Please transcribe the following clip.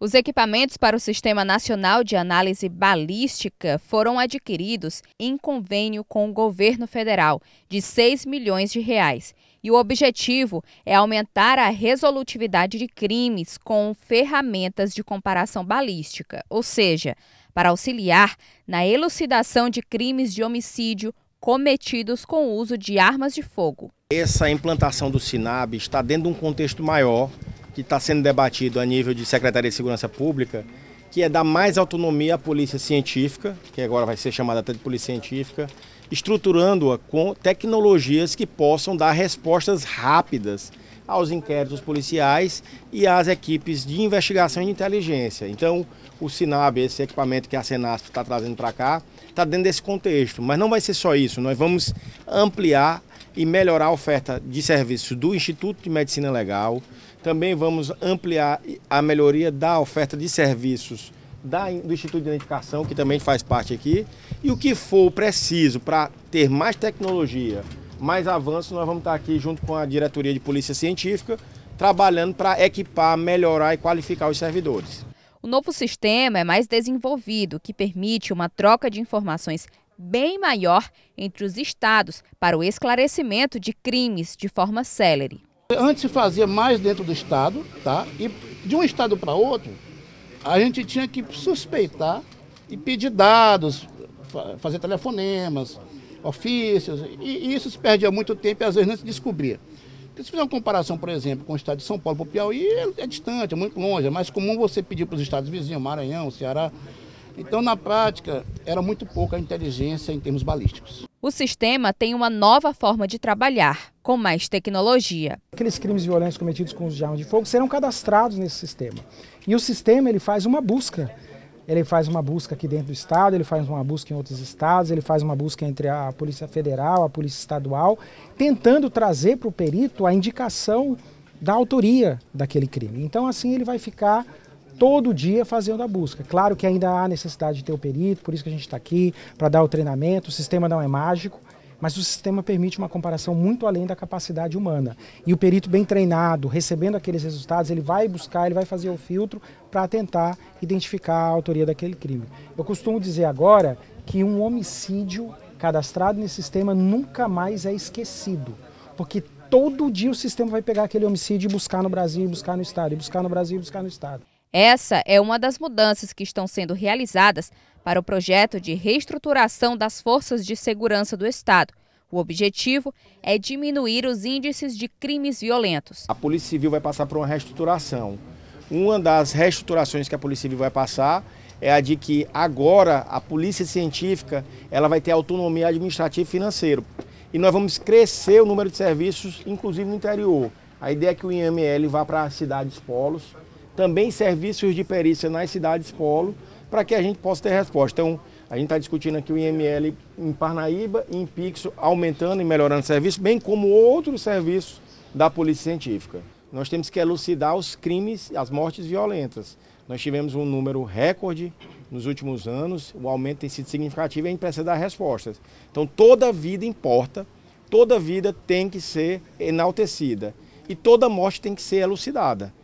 Os equipamentos para o Sistema Nacional de Análise Balística foram adquiridos em convênio com o governo federal de 6 milhões de reais. E o objetivo é aumentar a resolutividade de crimes com ferramentas de comparação balística, ou seja, para auxiliar na elucidação de crimes de homicídio cometidos com o uso de armas de fogo. Essa implantação do SINAB está dentro de um contexto maior que está sendo debatido a nível de Secretaria de Segurança Pública, que é dar mais autonomia à polícia científica, que agora vai ser chamada até de polícia científica, estruturando-a com tecnologias que possam dar respostas rápidas aos inquéritos policiais e às equipes de investigação e inteligência. Então, o SINAB, esse equipamento que a Senasp está trazendo para cá, está dentro desse contexto. Mas não vai ser só isso, nós vamos ampliar e melhorar a oferta de serviços do Instituto de Medicina Legal. Também vamos ampliar a melhoria da oferta de serviços da, do Instituto de Identificação, que também faz parte aqui. E o que for preciso para ter mais tecnologia, mais avanço, nós vamos estar aqui junto com a Diretoria de Polícia Científica, trabalhando para equipar, melhorar e qualificar os servidores. O novo sistema é mais desenvolvido, que permite uma troca de informações bem maior entre os estados para o esclarecimento de crimes de forma célere. Antes se fazia mais dentro do estado, tá? E de um estado para outro, a gente tinha que suspeitar e pedir dados, fazer telefonemas, ofícios, e isso se perdia muito tempo e às vezes não se descobria. Se fizer uma comparação, por exemplo, com o estado de São Paulo para o Piauí, é, é distante, é muito longe. É mais comum você pedir para os estados vizinhos, Maranhão, Ceará, então, na prática, era muito pouca inteligência em termos balísticos. O sistema tem uma nova forma de trabalhar, com mais tecnologia. Aqueles crimes violentos cometidos com os armas de fogo serão cadastrados nesse sistema. E o sistema ele faz uma busca ele faz uma busca aqui dentro do estado, ele faz uma busca em outros estados, ele faz uma busca entre a Polícia Federal, a Polícia Estadual, tentando trazer para o perito a indicação da autoria daquele crime. Então, assim, ele vai ficar todo dia fazendo a busca. Claro que ainda há necessidade de ter o perito, por isso que a gente está aqui, para dar o treinamento. O sistema não é mágico, mas o sistema permite uma comparação muito além da capacidade humana. E o perito bem treinado, recebendo aqueles resultados, ele vai buscar, ele vai fazer o filtro para tentar identificar a autoria daquele crime. Eu costumo dizer agora que um homicídio cadastrado nesse sistema nunca mais é esquecido, porque todo dia o sistema vai pegar aquele homicídio e buscar no Brasil, e buscar no Estado, e buscar no Brasil, e buscar no Estado. Essa é uma das mudanças que estão sendo realizadas para o projeto de reestruturação das forças de segurança do Estado. O objetivo é diminuir os índices de crimes violentos. A Polícia Civil vai passar por uma reestruturação. Uma das reestruturações que a Polícia Civil vai passar é a de que agora a Polícia Científica ela vai ter autonomia administrativa e financeira. E nós vamos crescer o número de serviços, inclusive no interior. A ideia é que o IML vá para cidades polos, também serviços de perícia nas cidades polo, para que a gente possa ter resposta. Então, a gente está discutindo aqui o IML em Parnaíba e em Pixo, aumentando e melhorando o serviço, bem como outros serviços da Polícia Científica. Nós temos que elucidar os crimes, as mortes violentas. Nós tivemos um número recorde nos últimos anos, o aumento tem sido significativo e a é gente precisa dar respostas. Então, toda vida importa, toda vida tem que ser enaltecida e toda morte tem que ser elucidada.